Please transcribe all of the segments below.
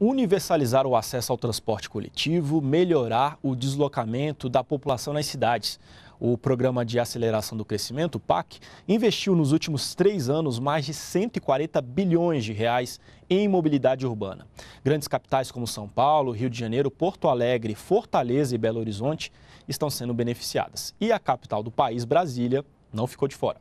universalizar o acesso ao transporte coletivo, melhorar o deslocamento da população nas cidades. O Programa de Aceleração do Crescimento, o PAC, investiu nos últimos três anos mais de 140 bilhões de reais em mobilidade urbana. Grandes capitais como São Paulo, Rio de Janeiro, Porto Alegre, Fortaleza e Belo Horizonte estão sendo beneficiadas. E a capital do país, Brasília, não ficou de fora.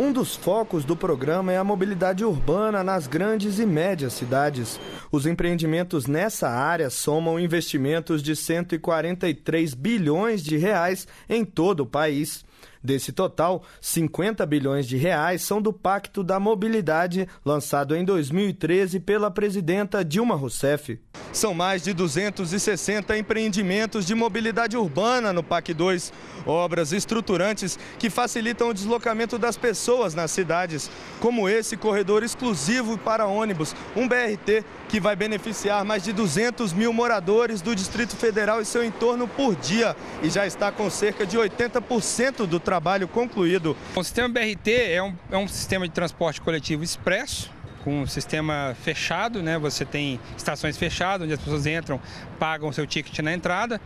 Um dos focos do programa é a mobilidade urbana nas grandes e médias cidades. Os empreendimentos nessa área somam investimentos de 143 bilhões de reais em todo o país. Desse total, 50 bilhões de reais são do Pacto da Mobilidade, lançado em 2013 pela presidenta Dilma Rousseff. São mais de 260 empreendimentos de mobilidade urbana no PAC 2, obras estruturantes que facilitam o deslocamento das pessoas nas cidades, como esse corredor exclusivo para ônibus, um BRT que vai beneficiar mais de 200 mil moradores do Distrito Federal e seu entorno por dia e já está com cerca de 80% do trabalho concluído. O sistema BRT é um, é um sistema de transporte coletivo expresso com um sistema fechado, né? Você tem estações fechadas, onde as pessoas entram, pagam seu ticket na entrada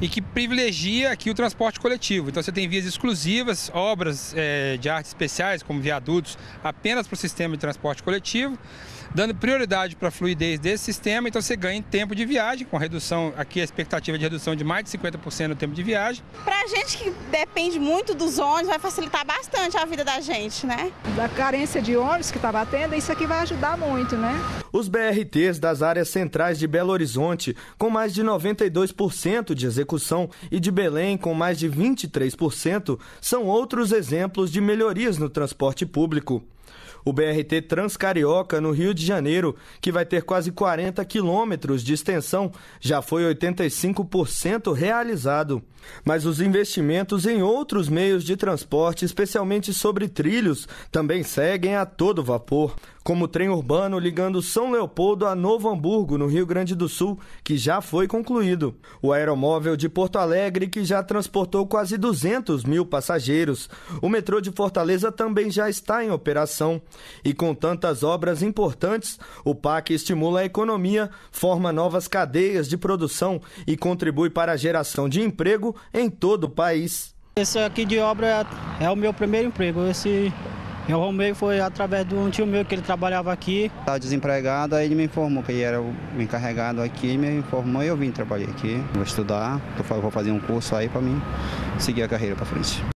e que privilegia aqui o transporte coletivo. Então você tem vias exclusivas, obras é, de artes especiais, como viadutos, apenas para o sistema de transporte coletivo, dando prioridade para a fluidez desse sistema, então você ganha tempo de viagem, com redução, aqui a expectativa é de redução de mais de 50% no tempo de viagem. Para a gente que depende muito dos ônibus, vai facilitar bastante a vida da gente, né? Da carência de ônibus que está batendo, isso aqui vai ajudar muito, né? Os BRTs das áreas centrais de Belo Horizonte, com mais de 92% de execução, e de Belém, com mais de 23%, são outros exemplos de melhorias no transporte público o BRT Transcarioca, no Rio de Janeiro, que vai ter quase 40 quilômetros de extensão, já foi 85% realizado. Mas os investimentos em outros meios de transporte, especialmente sobre trilhos, também seguem a todo vapor, como o trem urbano ligando São Leopoldo a Novo Hamburgo, no Rio Grande do Sul, que já foi concluído. O aeromóvel de Porto Alegre, que já transportou quase 200 mil passageiros. O metrô de Fortaleza também já está em operação. E com tantas obras importantes, o PAC estimula a economia, forma novas cadeias de produção e contribui para a geração de emprego em todo o país. Esse aqui de obra é o meu primeiro emprego. Esse eu arrumei foi através de um tio meu que ele trabalhava aqui. Estava tá desempregado, aí ele me informou que ele era o encarregado aqui, me informou e eu vim trabalhar aqui. Vou estudar, vou fazer um curso aí para mim seguir a carreira para frente.